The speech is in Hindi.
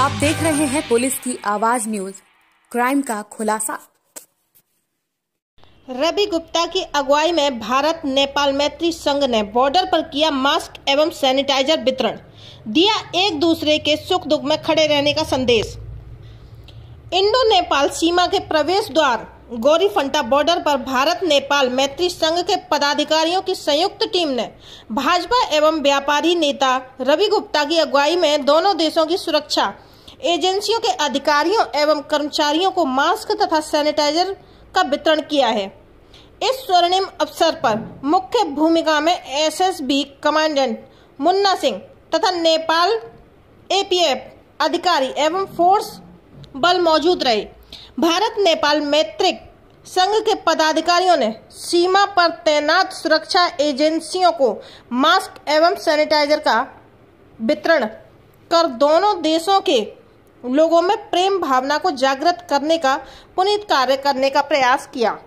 आप देख रहे हैं पुलिस की आवाज न्यूज क्राइम का खुलासा रवि गुप्ता की अगुवाई में भारत नेपाल मैत्री संघ ने बॉर्डर पर किया मास्क एवं सैनिटाइजर वितरण दिया एक दूसरे के सुख दुख में खड़े रहने का संदेश इंडो नेपाल सीमा के प्रवेश द्वार गौरी फंटा बॉर्डर पर भारत नेपाल मैत्री संघ के पदाधिकारियों की संयुक्त टीम ने भाजपा एवं व्यापारी नेता रवि गुप्ता की अगुवाई में दोनों देशों की सुरक्षा एजेंसियों के अधिकारियों एवं कर्मचारियों को मास्क तथा सैनिटाइजर का वितरण किया है इस स्वर्णिम अवसर पर मुख्य भूमिका में एसएसबी कमांडेंट मुन्ना सिंह तथा नेपाल एपीएफ अधिकारी एवं फोर्स बल मौजूद रहे भारत नेपाल मैत्रिक संघ के पदाधिकारियों ने सीमा पर तैनात सुरक्षा एजेंसियों को मास्क एवं सैनिटाइजर का वितरण कर दोनों देशों के लोगों में प्रेम भावना को जागृत करने का पुनीत कार्य करने का प्रयास किया